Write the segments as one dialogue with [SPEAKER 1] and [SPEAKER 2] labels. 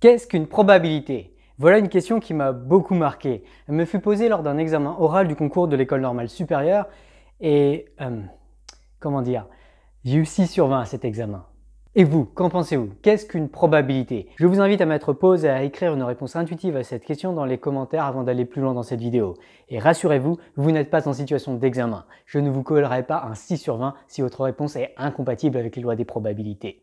[SPEAKER 1] Qu'est-ce qu'une probabilité Voilà une question qui m'a beaucoup marqué. Elle me fut posée lors d'un examen oral du concours de l'école normale supérieure et... Euh, comment dire J'ai eu 6 sur 20 à cet examen. Et vous, qu'en pensez-vous Qu'est-ce qu'une probabilité Je vous invite à mettre pause et à écrire une réponse intuitive à cette question dans les commentaires avant d'aller plus loin dans cette vidéo. Et rassurez-vous, vous, vous n'êtes pas en situation d'examen. Je ne vous collerai pas un 6 sur 20 si votre réponse est incompatible avec les lois des probabilités.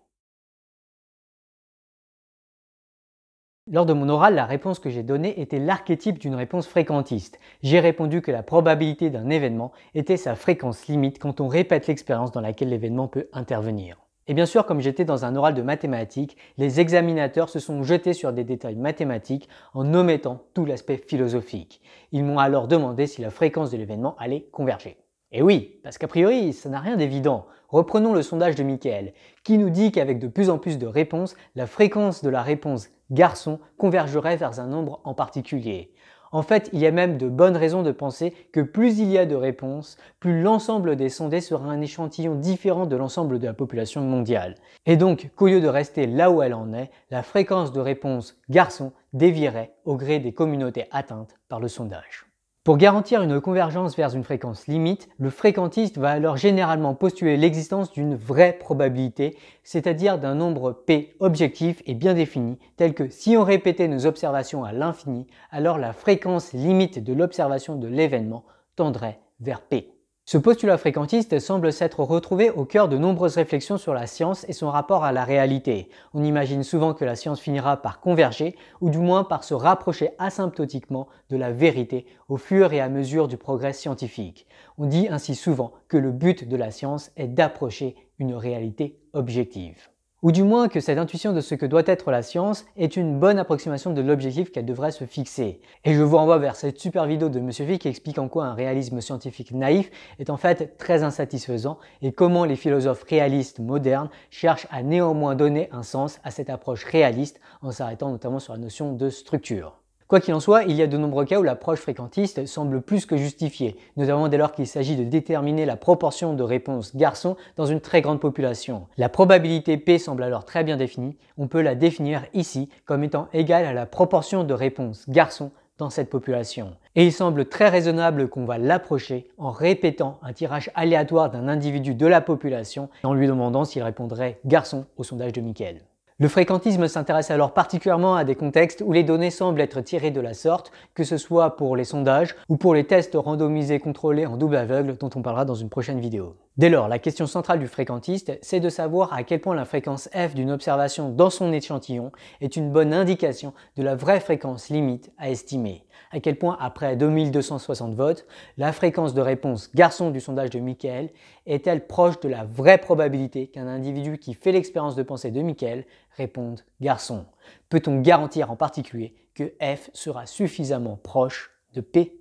[SPEAKER 1] Lors de mon oral, la réponse que j'ai donnée était l'archétype d'une réponse fréquentiste. J'ai répondu que la probabilité d'un événement était sa fréquence limite quand on répète l'expérience dans laquelle l'événement peut intervenir. Et bien sûr, comme j'étais dans un oral de mathématiques, les examinateurs se sont jetés sur des détails mathématiques en omettant tout l'aspect philosophique. Ils m'ont alors demandé si la fréquence de l'événement allait converger. Et oui, parce qu'a priori, ça n'a rien d'évident. Reprenons le sondage de Michael, qui nous dit qu'avec de plus en plus de réponses, la fréquence de la réponse garçon convergerait vers un nombre en particulier. En fait, il y a même de bonnes raisons de penser que plus il y a de réponses, plus l'ensemble des sondés sera un échantillon différent de l'ensemble de la population mondiale. Et donc, qu'au lieu de rester là où elle en est, la fréquence de réponse « garçon » dévierait au gré des communautés atteintes par le sondage. Pour garantir une convergence vers une fréquence limite, le fréquentiste va alors généralement postuler l'existence d'une vraie probabilité, c'est-à-dire d'un nombre P objectif et bien défini, tel que si on répétait nos observations à l'infini, alors la fréquence limite de l'observation de l'événement tendrait vers P. Ce postulat fréquentiste semble s'être retrouvé au cœur de nombreuses réflexions sur la science et son rapport à la réalité. On imagine souvent que la science finira par converger, ou du moins par se rapprocher asymptotiquement de la vérité au fur et à mesure du progrès scientifique. On dit ainsi souvent que le but de la science est d'approcher une réalité objective ou du moins que cette intuition de ce que doit être la science est une bonne approximation de l'objectif qu'elle devrait se fixer. Et je vous renvoie vers cette super vidéo de Monsieur V qui explique en quoi un réalisme scientifique naïf est en fait très insatisfaisant et comment les philosophes réalistes modernes cherchent à néanmoins donner un sens à cette approche réaliste en s'arrêtant notamment sur la notion de structure. Quoi qu'il en soit, il y a de nombreux cas où l'approche fréquentiste semble plus que justifiée, notamment dès lors qu'il s'agit de déterminer la proportion de réponses garçons dans une très grande population. La probabilité P semble alors très bien définie, on peut la définir ici comme étant égale à la proportion de réponses garçons dans cette population. Et il semble très raisonnable qu'on va l'approcher en répétant un tirage aléatoire d'un individu de la population et en lui demandant s'il répondrait garçon au sondage de Michael. Le fréquentisme s'intéresse alors particulièrement à des contextes où les données semblent être tirées de la sorte, que ce soit pour les sondages ou pour les tests randomisés contrôlés en double aveugle dont on parlera dans une prochaine vidéo. Dès lors, la question centrale du fréquentiste, c'est de savoir à quel point la fréquence f d'une observation dans son échantillon est une bonne indication de la vraie fréquence limite à estimer à quel point, après 2260 votes, la fréquence de réponse garçon du sondage de Michael est-elle proche de la vraie probabilité qu'un individu qui fait l'expérience de pensée de Michael réponde garçon Peut-on garantir en particulier que F sera suffisamment proche de P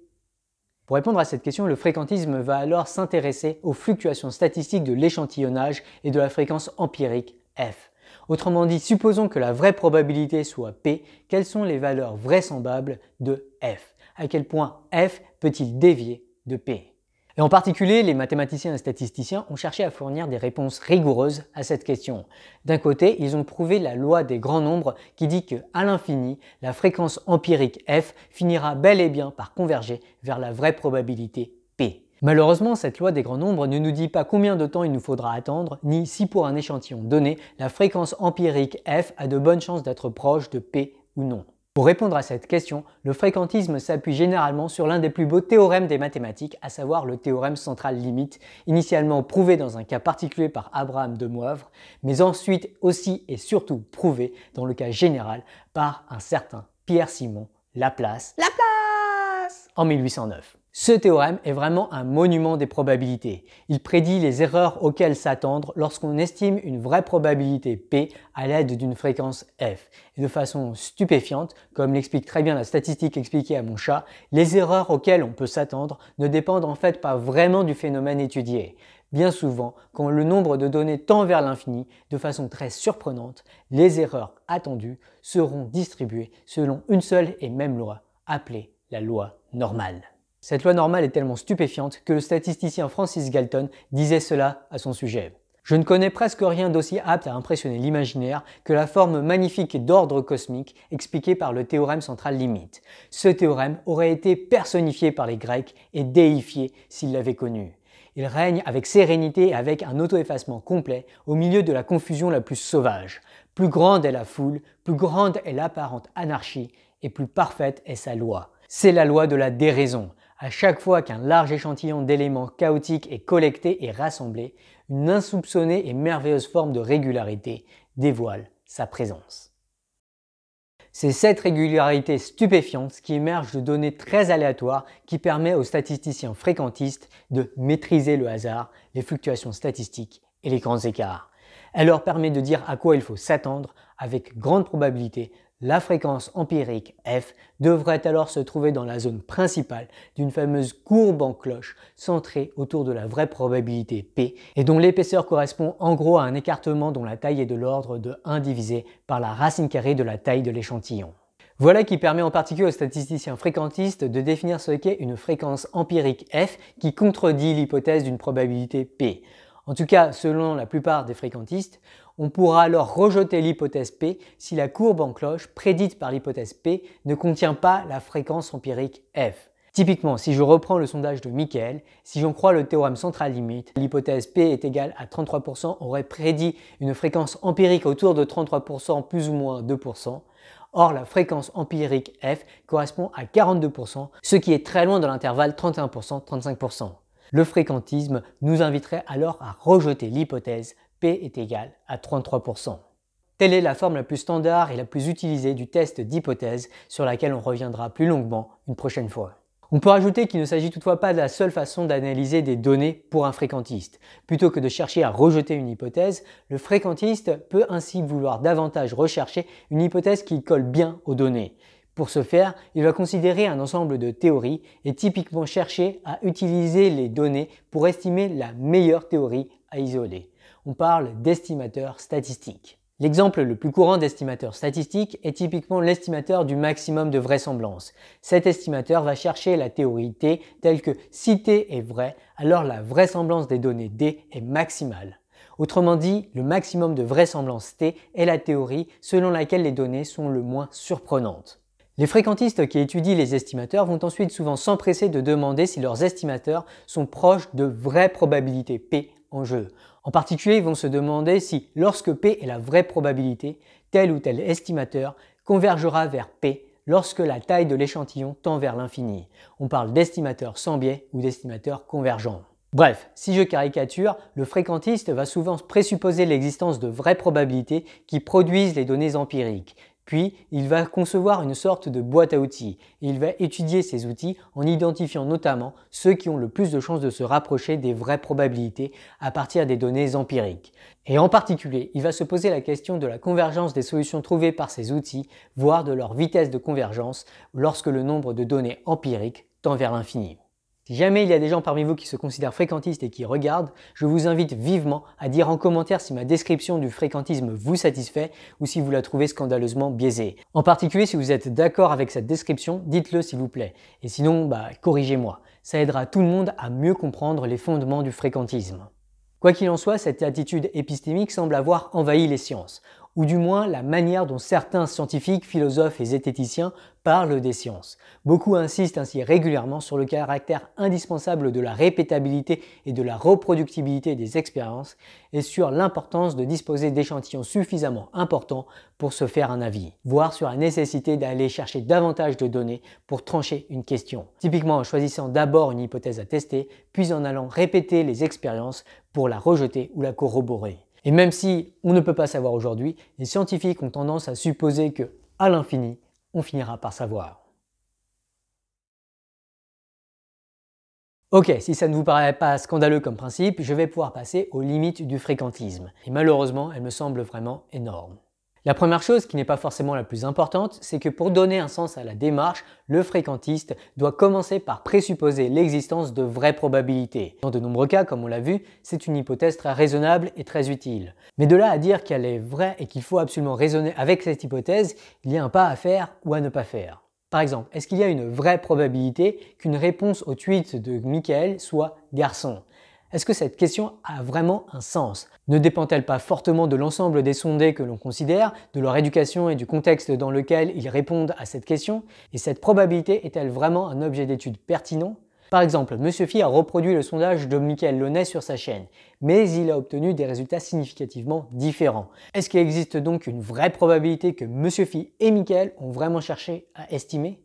[SPEAKER 1] pour répondre à cette question, le fréquentisme va alors s'intéresser aux fluctuations statistiques de l'échantillonnage et de la fréquence empirique F. Autrement dit, supposons que la vraie probabilité soit P, quelles sont les valeurs vraisemblables de F À quel point F peut-il dévier de P et en particulier, les mathématiciens et statisticiens ont cherché à fournir des réponses rigoureuses à cette question. D'un côté, ils ont prouvé la loi des grands nombres qui dit que, à l'infini, la fréquence empirique f finira bel et bien par converger vers la vraie probabilité Malheureusement, cette loi des grands nombres ne nous dit pas combien de temps il nous faudra attendre, ni si pour un échantillon donné, la fréquence empirique f a de bonnes chances d'être proche de p ou non. Pour répondre à cette question, le fréquentisme s'appuie généralement sur l'un des plus beaux théorèmes des mathématiques, à savoir le théorème central limite, initialement prouvé dans un cas particulier par Abraham de Moivre, mais ensuite aussi et surtout prouvé dans le cas général par un certain Pierre Simon Laplace, Laplace en 1809. Ce théorème est vraiment un monument des probabilités. Il prédit les erreurs auxquelles s'attendre lorsqu'on estime une vraie probabilité P à l'aide d'une fréquence F. de façon stupéfiante, comme l'explique très bien la statistique expliquée à mon chat, les erreurs auxquelles on peut s'attendre ne dépendent en fait pas vraiment du phénomène étudié. Bien souvent, quand le nombre de données tend vers l'infini, de façon très surprenante, les erreurs attendues seront distribuées selon une seule et même loi, appelée la loi normale. Cette loi normale est tellement stupéfiante que le statisticien Francis Galton disait cela à son sujet. Je ne connais presque rien d'aussi apte à impressionner l'imaginaire que la forme magnifique d'ordre cosmique expliquée par le théorème central limite. Ce théorème aurait été personnifié par les Grecs et déifié s'ils l'avaient connu. Il règne avec sérénité et avec un auto-effacement complet au milieu de la confusion la plus sauvage. Plus grande est la foule, plus grande est l'apparente anarchie et plus parfaite est sa loi. C'est la loi de la déraison, à chaque fois qu'un large échantillon d'éléments chaotiques est collecté et rassemblé, une insoupçonnée et merveilleuse forme de régularité dévoile sa présence. C'est cette régularité stupéfiante qui émerge de données très aléatoires qui permet aux statisticiens fréquentistes de maîtriser le hasard, les fluctuations statistiques et les grands écarts. Elle leur permet de dire à quoi il faut s'attendre avec grande probabilité la fréquence empirique F devrait alors se trouver dans la zone principale d'une fameuse courbe en cloche centrée autour de la vraie probabilité P et dont l'épaisseur correspond en gros à un écartement dont la taille est de l'ordre de 1 divisé par la racine carrée de la taille de l'échantillon. Voilà qui permet en particulier aux statisticiens fréquentistes de définir ce qu'est une fréquence empirique F qui contredit l'hypothèse d'une probabilité P. En tout cas, selon la plupart des fréquentistes, on pourra alors rejeter l'hypothèse P si la courbe en cloche prédite par l'hypothèse P ne contient pas la fréquence empirique F. Typiquement, si je reprends le sondage de Michael, si j'en crois le théorème central limite, l'hypothèse P est égale à 33% aurait prédit une fréquence empirique autour de 33% plus ou moins 2%. Or, la fréquence empirique F correspond à 42%, ce qui est très loin de l'intervalle 31%-35%. Le fréquentisme nous inviterait alors à rejeter l'hypothèse P est égal à 33%. Telle est la forme la plus standard et la plus utilisée du test d'hypothèse sur laquelle on reviendra plus longuement une prochaine fois. On peut ajouter qu'il ne s'agit toutefois pas de la seule façon d'analyser des données pour un fréquentiste. Plutôt que de chercher à rejeter une hypothèse, le fréquentiste peut ainsi vouloir davantage rechercher une hypothèse qui colle bien aux données. Pour ce faire, il va considérer un ensemble de théories et typiquement chercher à utiliser les données pour estimer la meilleure théorie à isoler on parle d'estimateur statistique. L'exemple le plus courant d'estimateur statistique est typiquement l'estimateur du maximum de vraisemblance. Cet estimateur va chercher la théorie T telle que si T est vrai, alors la vraisemblance des données D est maximale. Autrement dit, le maximum de vraisemblance T est la théorie selon laquelle les données sont le moins surprenantes. Les fréquentistes qui étudient les estimateurs vont ensuite souvent s'empresser de demander si leurs estimateurs sont proches de vraies probabilités P en jeu. En particulier, ils vont se demander si, lorsque P est la vraie probabilité, tel ou tel estimateur convergera vers P lorsque la taille de l'échantillon tend vers l'infini. On parle d'estimateur sans biais ou d'estimateur convergent. Bref, si je caricature, le fréquentiste va souvent présupposer l'existence de vraies probabilités qui produisent les données empiriques, puis, il va concevoir une sorte de boîte à outils. Il va étudier ces outils en identifiant notamment ceux qui ont le plus de chances de se rapprocher des vraies probabilités à partir des données empiriques. Et en particulier, il va se poser la question de la convergence des solutions trouvées par ces outils, voire de leur vitesse de convergence lorsque le nombre de données empiriques tend vers l'infini. Si jamais il y a des gens parmi vous qui se considèrent fréquentistes et qui regardent, je vous invite vivement à dire en commentaire si ma description du fréquentisme vous satisfait ou si vous la trouvez scandaleusement biaisée. En particulier, si vous êtes d'accord avec cette description, dites-le s'il vous plaît. Et sinon, bah, corrigez-moi. Ça aidera tout le monde à mieux comprendre les fondements du fréquentisme. Quoi qu'il en soit, cette attitude épistémique semble avoir envahi les sciences ou du moins la manière dont certains scientifiques, philosophes et zététiciens parlent des sciences. Beaucoup insistent ainsi régulièrement sur le caractère indispensable de la répétabilité et de la reproductibilité des expériences et sur l'importance de disposer d'échantillons suffisamment importants pour se faire un avis, voire sur la nécessité d'aller chercher davantage de données pour trancher une question. Typiquement en choisissant d'abord une hypothèse à tester, puis en allant répéter les expériences pour la rejeter ou la corroborer. Et même si on ne peut pas savoir aujourd'hui, les scientifiques ont tendance à supposer que, à l'infini, on finira par savoir. Ok, si ça ne vous paraît pas scandaleux comme principe, je vais pouvoir passer aux limites du fréquentisme. Et malheureusement, elle me semble vraiment énorme. La première chose qui n'est pas forcément la plus importante, c'est que pour donner un sens à la démarche, le fréquentiste doit commencer par présupposer l'existence de vraies probabilités. Dans de nombreux cas, comme on l'a vu, c'est une hypothèse très raisonnable et très utile. Mais de là à dire qu'elle est vraie et qu'il faut absolument raisonner avec cette hypothèse, il y a un pas à faire ou à ne pas faire. Par exemple, est-ce qu'il y a une vraie probabilité qu'une réponse au tweet de Michael soit garçon est-ce que cette question a vraiment un sens Ne dépend-elle pas fortement de l'ensemble des sondés que l'on considère, de leur éducation et du contexte dans lequel ils répondent à cette question Et cette probabilité est-elle vraiment un objet d'étude pertinent Par exemple, Monsieur Phi a reproduit le sondage de Michael Launay sur sa chaîne, mais il a obtenu des résultats significativement différents. Est-ce qu'il existe donc une vraie probabilité que M. Phi et Mickaël ont vraiment cherché à estimer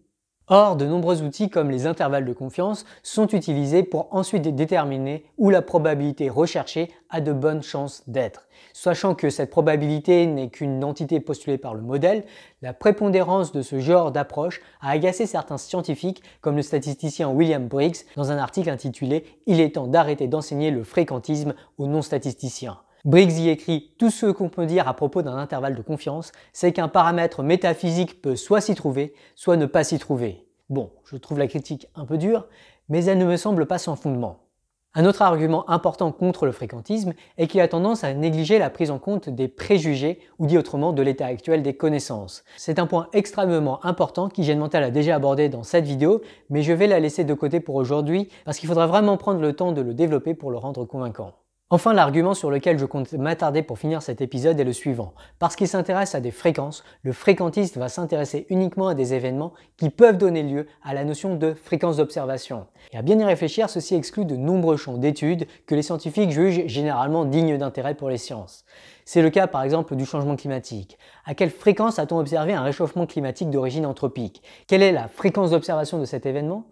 [SPEAKER 1] Or, de nombreux outils comme les intervalles de confiance sont utilisés pour ensuite déterminer où la probabilité recherchée a de bonnes chances d'être. Sachant que cette probabilité n'est qu'une entité postulée par le modèle, la prépondérance de ce genre d'approche a agacé certains scientifiques comme le statisticien William Briggs dans un article intitulé Il est temps d'arrêter d'enseigner le fréquentisme aux non-statisticiens. Briggs y écrit Tout ce qu'on peut dire à propos d'un intervalle de confiance, c'est qu'un paramètre métaphysique peut soit s'y trouver, soit ne pas s'y trouver. Bon, je trouve la critique un peu dure, mais elle ne me semble pas sans fondement. Un autre argument important contre le fréquentisme est qu'il a tendance à négliger la prise en compte des préjugés, ou dit autrement de l'état actuel des connaissances. C'est un point extrêmement important qui Gêne a déjà abordé dans cette vidéo, mais je vais la laisser de côté pour aujourd'hui parce qu'il faudra vraiment prendre le temps de le développer pour le rendre convaincant. Enfin, l'argument sur lequel je compte m'attarder pour finir cet épisode est le suivant. Parce qu'il s'intéresse à des fréquences, le fréquentiste va s'intéresser uniquement à des événements qui peuvent donner lieu à la notion de fréquence d'observation. Et à bien y réfléchir, ceci exclut de nombreux champs d'études que les scientifiques jugent généralement dignes d'intérêt pour les sciences. C'est le cas par exemple du changement climatique. À quelle fréquence a-t-on observé un réchauffement climatique d'origine anthropique Quelle est la fréquence d'observation de cet événement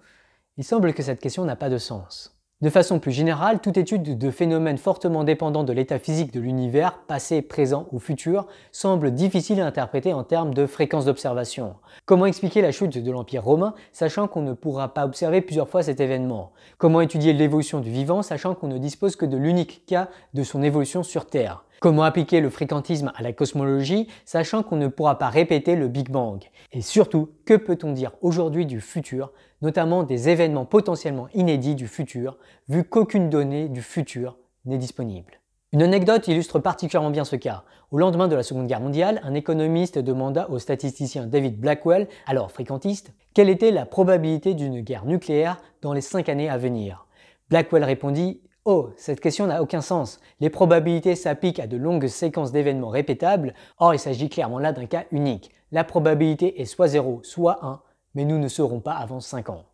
[SPEAKER 1] Il semble que cette question n'a pas de sens. De façon plus générale, toute étude de phénomènes fortement dépendants de l'état physique de l'univers, passé, présent ou futur, semble difficile à interpréter en termes de fréquence d'observation. Comment expliquer la chute de l'Empire romain, sachant qu'on ne pourra pas observer plusieurs fois cet événement Comment étudier l'évolution du vivant, sachant qu'on ne dispose que de l'unique cas de son évolution sur Terre Comment appliquer le fréquentisme à la cosmologie, sachant qu'on ne pourra pas répéter le Big Bang Et surtout, que peut-on dire aujourd'hui du futur notamment des événements potentiellement inédits du futur, vu qu'aucune donnée du futur n'est disponible. Une anecdote illustre particulièrement bien ce cas. Au lendemain de la Seconde Guerre mondiale, un économiste demanda au statisticien David Blackwell, alors fréquentiste, quelle était la probabilité d'une guerre nucléaire dans les cinq années à venir. Blackwell répondit Oh, cette question n'a aucun sens. Les probabilités s'appliquent à de longues séquences d'événements répétables, or il s'agit clairement là d'un cas unique. La probabilité est soit 0, soit 1, mais nous ne serons pas avant 5 ans.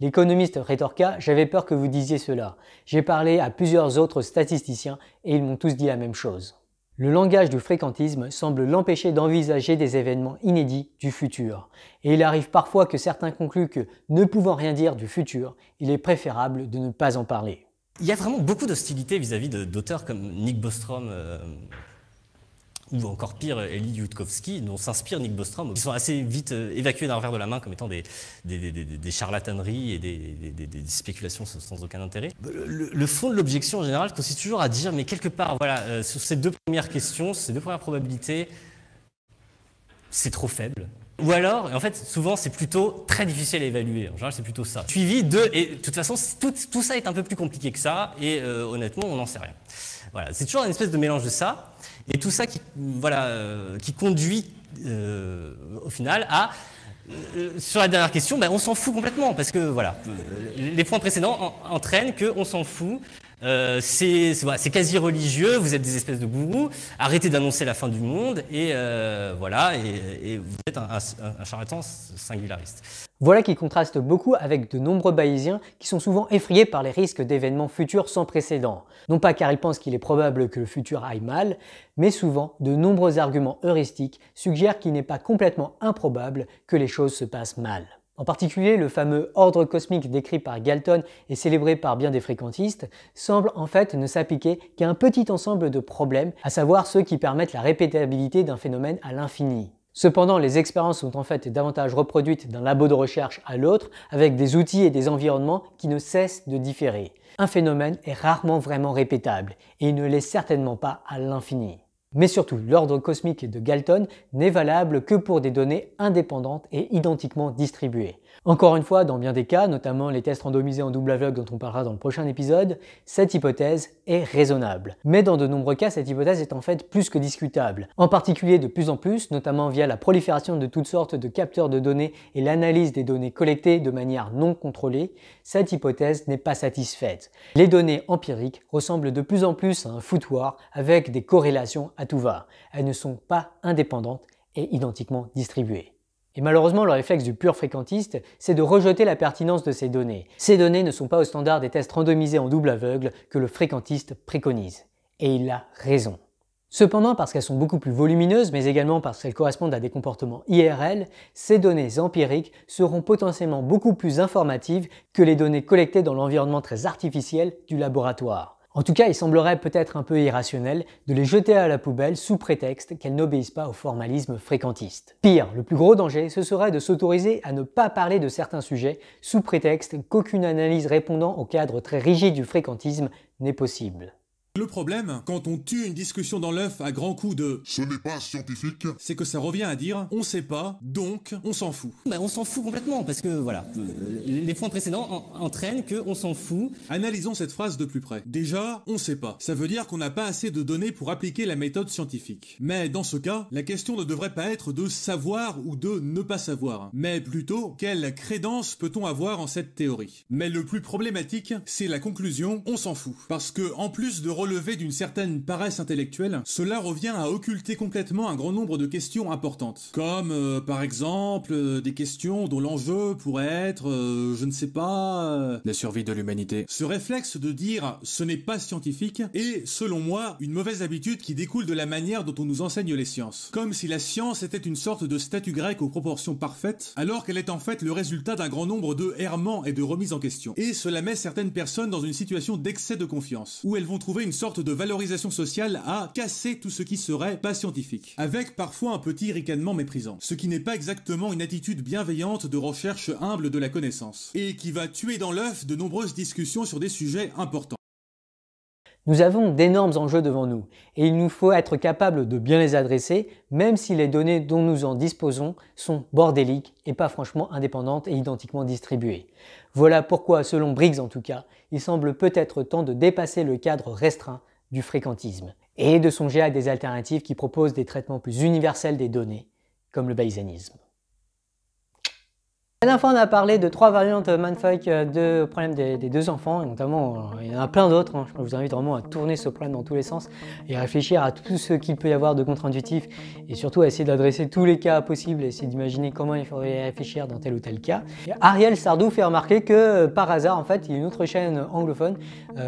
[SPEAKER 1] L'économiste rétorqua J'avais peur que vous disiez cela. J'ai parlé à plusieurs autres statisticiens et ils m'ont tous dit la même chose. Le langage du fréquentisme semble l'empêcher d'envisager des événements inédits du futur, et il arrive parfois que certains concluent que, ne pouvant rien dire du futur, il est préférable de ne pas en parler.
[SPEAKER 2] Il y a vraiment beaucoup d'hostilité vis-à-vis d'auteurs comme Nick Bostrom. Euh, ou encore pire, Eli Yudkowsky, dont s'inspire Nick Bostrom, qui sont assez vite euh, évacués d'un revers de la main comme étant des, charlataneries et des, spéculations sans aucun intérêt. Le, fond de l'objection en général consiste toujours à dire, mais quelque part, voilà, euh, sur ces deux premières questions, ces deux premières probabilités, c'est trop faible. Ou alors, en fait, souvent, c'est plutôt très difficile à évaluer. En général, c'est plutôt ça. Suivi de, et de toute façon, tout, ça est un peu plus compliqué que ça, et euh, honnêtement, on n'en sait rien. Voilà, c'est toujours une espèce de mélange de ça, et tout ça qui, voilà, euh, qui conduit euh, au final à sur la dernière question, ben on s'en fout complètement parce que voilà, les points précédents entraînent qu'on s'en fout euh, c'est quasi religieux, vous êtes des espèces de gourous, arrêtez d'annoncer la fin du monde, et euh, voilà, et, vous êtes un,
[SPEAKER 1] un charlatan singulariste. Voilà qui contraste beaucoup avec de nombreux bayésiens qui sont souvent effrayés par les risques d'événements futurs sans précédent. Non pas car ils pensent qu'il est probable que le futur aille mal, mais souvent de nombreux arguments heuristiques suggèrent qu'il n'est pas complètement improbable que les choses se passent mal. En particulier, le fameux ordre cosmique décrit par Galton et célébré par bien des fréquentistes semble en fait ne s'appliquer qu'à un petit ensemble de problèmes, à savoir ceux qui permettent la répétabilité d'un phénomène à l'infini. Cependant, les expériences sont en fait davantage reproduites d'un labo de recherche à l'autre avec des outils et des environnements qui ne cessent de différer. Un phénomène est rarement vraiment répétable et il ne l'est certainement pas à l'infini. Mais surtout, l'ordre cosmique de Galton n'est valable que pour des données indépendantes et identiquement distribuées. Encore une fois, dans bien des cas, notamment les tests randomisés en double aveugle dont on parlera dans le prochain épisode, cette hypothèse est raisonnable. Mais dans de nombreux cas, cette hypothèse est en fait plus que discutable. En particulier de plus en plus, notamment via la prolifération de toutes sortes de capteurs de données et l'analyse des données collectées de manière non contrôlée, cette hypothèse n'est pas satisfaite. Les données empiriques ressemblent de plus en plus à un foutoir avec des corrélations à tout va. Elles ne sont pas indépendantes et identiquement distribuées. Et malheureusement, le réflexe du pur fréquentiste, c'est de rejeter la pertinence de ces données. Ces données ne sont pas au standard des tests randomisés en double aveugle que le fréquentiste préconise. Et il a raison. Cependant, parce qu'elles sont beaucoup plus volumineuses, mais également parce qu'elles correspondent à des comportements IRL, ces données empiriques seront potentiellement beaucoup plus informatives que les données collectées dans l'environnement très artificiel du laboratoire. En tout cas, il semblerait peut-être un peu irrationnel de les jeter à la poubelle sous prétexte qu'elles n'obéissent pas au formalisme fréquentiste. Pire, le plus gros danger, ce serait de s'autoriser à ne pas parler de certains sujets sous prétexte qu'aucune analyse répondant au cadre très rigide du fréquentisme n'est possible.
[SPEAKER 3] Le problème, quand on tue une discussion dans l'œuf à grands coups de ce n'est pas scientifique, c'est que ça revient à dire on sait pas, donc on s'en fout. Mais bah, on s'en fout complètement parce que voilà, euh, les points précédents entraînent que on s'en fout. Analysons cette phrase de plus près. Déjà, on sait pas. Ça veut dire qu'on n'a pas assez de données pour appliquer la méthode scientifique. Mais dans ce cas, la question ne devrait pas être de savoir ou de ne pas savoir, mais plutôt quelle crédence peut-on avoir en cette théorie. Mais le plus problématique, c'est la conclusion on s'en fout parce que en plus de relever d'une certaine paresse intellectuelle, cela revient à occulter complètement un grand nombre de questions importantes. Comme, euh, par exemple, euh, des questions dont l'enjeu pourrait être, euh, je ne sais pas... La survie de l'humanité. Ce réflexe de dire « ce n'est pas scientifique » est, selon moi, une mauvaise habitude qui découle de la manière dont on nous enseigne les sciences. Comme si la science était une sorte de statue grecque aux proportions parfaites, alors qu'elle est en fait le résultat d'un grand nombre de errements et de remises en question. Et cela met certaines personnes dans une situation d'excès de confiance, où elles vont trouver une une sorte de valorisation sociale à casser tout ce qui serait pas scientifique, avec parfois un petit ricanement méprisant, ce qui n'est pas exactement une attitude bienveillante de recherche humble de la connaissance, et qui va tuer dans l'œuf de nombreuses discussions sur des sujets importants.
[SPEAKER 1] Nous avons d'énormes enjeux devant nous et il nous faut être capables de bien les adresser même si les données dont nous en disposons sont bordéliques et pas franchement indépendantes et identiquement distribuées. Voilà pourquoi, selon Briggs en tout cas, il semble peut-être temps de dépasser le cadre restreint du fréquentisme et de songer à des alternatives qui proposent des traitements plus universels des données, comme le bayésianisme. La dernière fois, on a parlé de trois variantes Manfake euh, de problèmes des, deux enfants, et notamment, euh, il y en a plein d'autres. Hein. Je vous invite vraiment à tourner ce problème dans tous les sens et à réfléchir à tout ce qu'il peut y avoir de contre-intuitif et surtout à essayer d'adresser tous les cas possibles, essayer d'imaginer comment il faudrait réfléchir dans tel ou tel cas. Ariel Sardou fait remarquer que euh, par hasard, en fait, il y a une autre chaîne anglophone,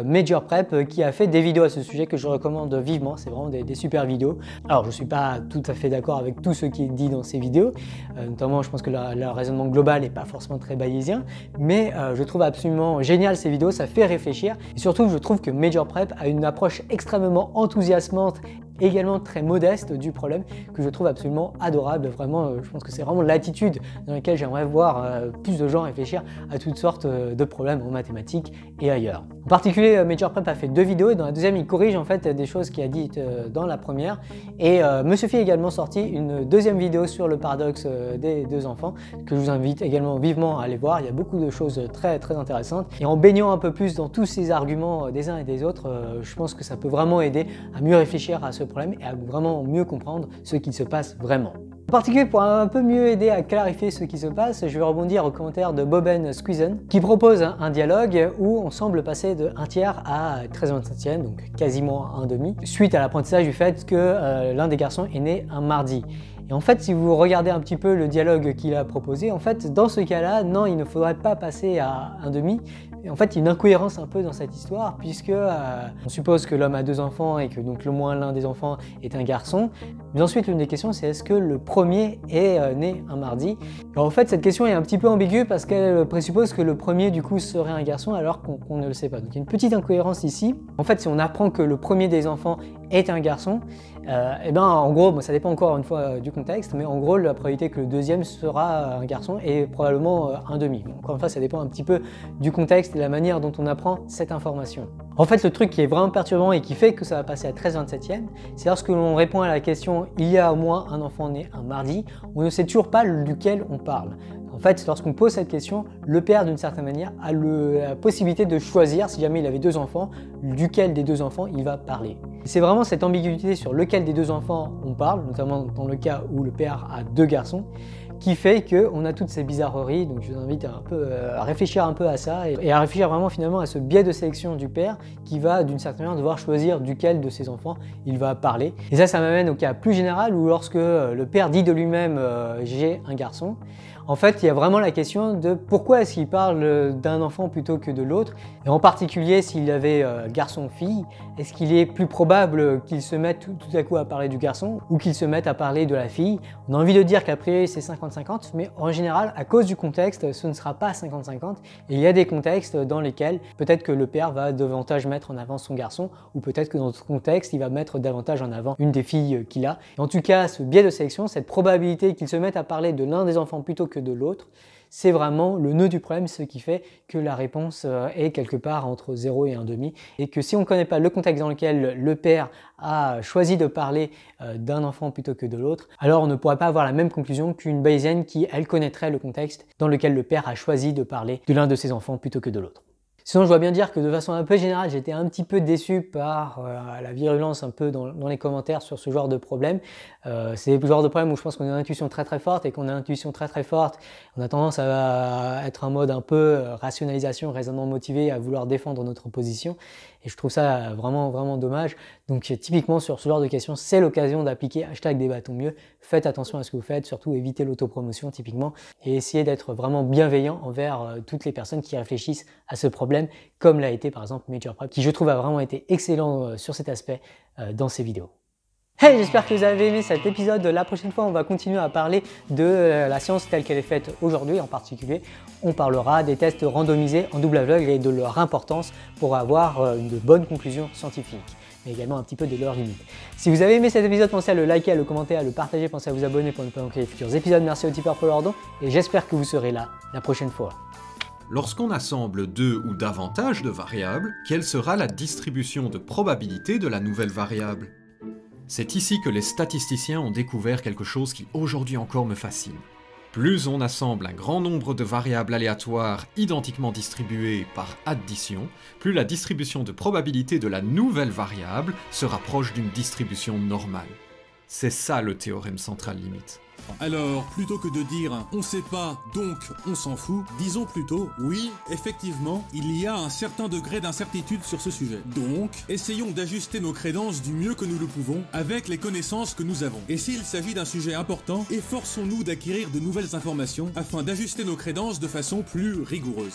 [SPEAKER 1] Major Prep, qui a fait des vidéos à ce sujet que je recommande vivement. C'est vraiment des, super vidéos. Alors, je ne suis pas tout à fait d'accord avec tout ce qui est dit dans ces vidéos, notamment, je pense que le raisonnement global pas forcément très bayésien, mais euh, je trouve absolument génial ces vidéos, ça fait réfléchir. Et surtout, je trouve que Major Prep a une approche extrêmement enthousiasmante également très modeste du problème que je trouve absolument adorable. Vraiment, euh, je pense que c'est vraiment l'attitude dans laquelle j'aimerais voir euh, plus de gens réfléchir à toutes sortes euh, de problèmes en mathématiques et ailleurs. En particulier, Major Prep a fait deux vidéos et dans la deuxième, il corrige en fait des choses qu'il a dites dans la première. Et me Monsieur Phi a également sorti une deuxième vidéo sur le paradoxe des deux enfants que je vous invite également vivement à aller voir. Il y a beaucoup de choses très très intéressantes. Et en baignant un peu plus dans tous ces arguments des uns et des autres, je pense que ça peut vraiment aider à mieux réfléchir à ce problème et à vraiment mieux comprendre ce qui se passe vraiment. En particulier, pour un peu mieux aider à clarifier ce qui se passe, je vais rebondir au commentaire de Boben Squeezen qui propose un dialogue où on semble passer de 1 tiers à 13 25 donc quasiment un demi, suite à l'apprentissage du fait que euh, l'un des garçons est né un mardi. Et en fait, si vous regardez un petit peu le dialogue qu'il a proposé, en fait, dans ce cas-là, non, il ne faudrait pas passer à un demi, en fait, il y a une incohérence un peu dans cette histoire, puisque euh, on suppose que l'homme a deux enfants et que donc le moins l'un des enfants est un garçon. Mais ensuite, l'une des questions, c'est est-ce que le premier est euh, né un mardi Alors, En fait, cette question est un petit peu ambiguë parce qu'elle présuppose que le premier, du coup, serait un garçon alors qu'on ne le sait pas. Donc, il y a une petite incohérence ici. En fait, si on apprend que le premier des enfants est un garçon, et euh, eh ben en gros, ça dépend encore une fois euh, du contexte, mais en gros la probabilité que le deuxième sera euh, un garçon est probablement un demi. encore une fois, ça dépend un petit peu du contexte et la manière dont on apprend cette information. En fait, le truc qui est vraiment perturbant et qui fait que ça va passer à 13 27e, c'est lorsque l'on répond à la question il y a au moins un enfant né un mardi, on ne sait toujours pas duquel on parle. En fait, lorsqu'on pose cette question, le père, d'une certaine manière, a la possibilité de choisir, si jamais il avait deux enfants, duquel des deux enfants il va parler. C'est vraiment cette ambiguïté sur lequel des deux enfants on parle, notamment dans le cas où le père a deux garçons, qui fait qu'on a toutes ces bizarreries. Donc je vous invite à, euh, réfléchir un peu à ça et à réfléchir vraiment finalement à ce biais de sélection du père qui va d'une certaine manière devoir choisir duquel de ses enfants il va parler. Et ça, ça m'amène au cas plus général où lorsque euh, le père dit de lui-même euh, j'ai un garçon », en fait, il y a vraiment la question de pourquoi est-ce qu'il parle euh, d'un enfant plutôt que de l'autre, et en particulier s'il avait euh, garçon-fille, est-ce qu'il est plus probable qu'il se mette tout, à coup à parler du garçon ou qu'il se mette à parler de la fille On a envie de dire qu'après, priori c'est 50-50, mais en général, à cause du contexte, ce ne sera pas 50-50, et il y a des contextes dans lesquels peut-être que le père va davantage mettre en avant son garçon, ou peut-être que dans ce contexte, il va mettre davantage en avant une des filles qu'il a. en tout cas, ce biais de sélection, cette probabilité qu'il se mette à parler de l'un des enfants plutôt que de l'autre. C'est vraiment le nœud du problème, ce qui fait que la réponse euh, est quelque part entre 0 et 1,5. Et que si on ne connaît pas le contexte dans lequel le père a choisi de parler euh, d'un enfant plutôt que de l'autre, alors on ne pourrait pas avoir la même conclusion qu'une bayésienne qui, elle, connaîtrait le contexte dans lequel le père a choisi de parler de l'un de ses enfants plutôt que de l'autre. Sinon, je dois bien dire que de façon un peu générale, j'étais un petit peu déçu par euh, la virulence un peu dans, les commentaires sur ce genre de problème. Euh, c'est le genre de problème où je pense qu'on a une intuition très très forte et qu'on a une intuition très très forte, on a tendance à être un mode un peu euh, rationalisation, raisonnement motivé, à vouloir défendre notre position. Et je trouve ça vraiment vraiment dommage. Donc typiquement sur ce genre de questions, c'est l'occasion d'appliquer hashtag bâtons mieux. Faites attention à ce que vous faites, surtout évitez l'autopromotion typiquement et essayez d'être vraiment bienveillant envers euh, toutes les personnes qui réfléchissent à ce problème, comme l'a été par exemple Major Prep, qui je trouve a vraiment été excellent sur cet aspect dans ses vidéos. Hey, j'espère que vous avez aimé cet épisode. La prochaine fois, on va continuer à parler de euh, la science telle qu'elle est faite aujourd'hui. En particulier, on parlera des tests randomisés en double aveugle et de leur importance pour avoir euh, une bonne conclusion scientifique mais également un petit peu de leurs limites. Si vous avez aimé cet épisode, pensez à le liker, à le commenter, à le partager, pensez à vous abonner pour ne pas manquer les futurs épisodes. Merci aux tipeurs pour leur don et j'espère que vous serez là la prochaine fois.
[SPEAKER 3] Lorsqu'on assemble deux ou davantage de variables, quelle sera la distribution de probabilité de la nouvelle variable c'est ici que les statisticiens ont découvert quelque chose qui aujourd'hui encore me fascine. Plus on assemble un grand nombre de variables aléatoires identiquement distribuées par addition, plus la distribution de probabilité de la nouvelle variable se rapproche d'une distribution normale. C'est ça le théorème central limite. Alors, plutôt que de dire on sait pas, donc on s'en fout, disons plutôt oui, effectivement, il y a un certain degré d'incertitude sur ce sujet. Donc, essayons d'ajuster nos crédences du mieux que nous le pouvons avec les connaissances que nous avons. Et s'il s'agit d'un sujet important, efforçons-nous d'acquérir de nouvelles informations afin d'ajuster nos crédences de façon plus rigoureuse.